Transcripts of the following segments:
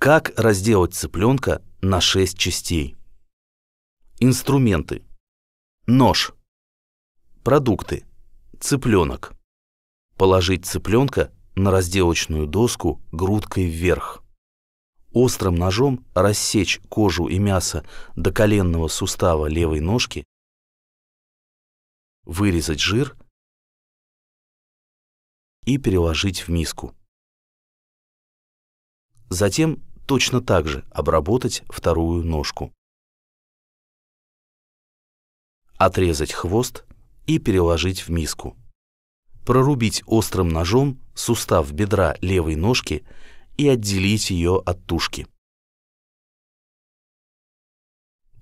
Как разделать цыпленка на 6 частей? Инструменты. Нож. Продукты. Цыпленок. Положить цыпленка на разделочную доску грудкой вверх. Острым ножом рассечь кожу и мясо до коленного сустава левой ножки, вырезать жир и переложить в миску. Затем точно так же обработать вторую ножку. Отрезать хвост и переложить в миску. Прорубить острым ножом сустав бедра левой ножки и отделить ее от тушки.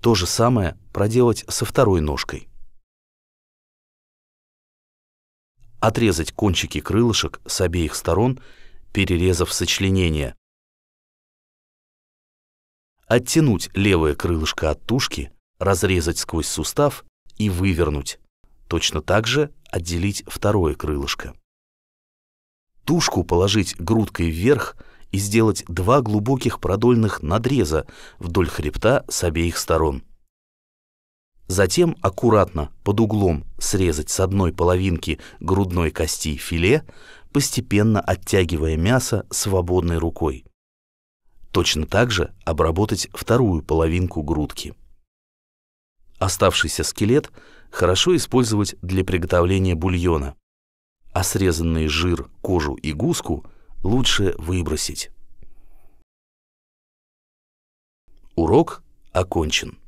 То же самое проделать со второй ножкой. Отрезать кончики крылышек с обеих сторон, перерезав сочленение, оттянуть левое крылышко от тушки, разрезать сквозь сустав и вывернуть. Точно так же отделить второе крылышко. Тушку положить грудкой вверх и сделать два глубоких продольных надреза вдоль хребта с обеих сторон. Затем аккуратно под углом срезать с одной половинки грудной кости филе, постепенно оттягивая мясо свободной рукой. Точно так же обработать вторую половинку грудки. Оставшийся скелет хорошо использовать для приготовления бульона, а срезанный жир, кожу и гуску лучше выбросить. Урок окончен.